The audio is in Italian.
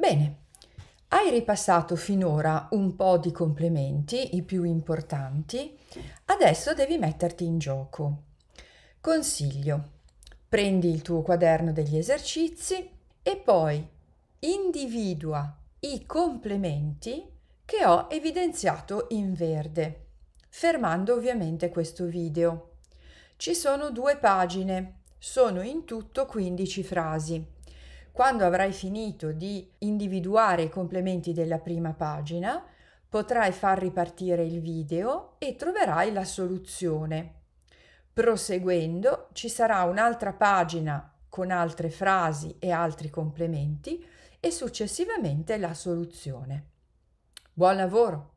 Bene, hai ripassato finora un po' di complementi, i più importanti, adesso devi metterti in gioco. Consiglio, prendi il tuo quaderno degli esercizi e poi individua i complementi che ho evidenziato in verde, fermando ovviamente questo video. Ci sono due pagine, sono in tutto 15 frasi. Quando avrai finito di individuare i complementi della prima pagina, potrai far ripartire il video e troverai la soluzione. Proseguendo ci sarà un'altra pagina con altre frasi e altri complementi e successivamente la soluzione. Buon lavoro!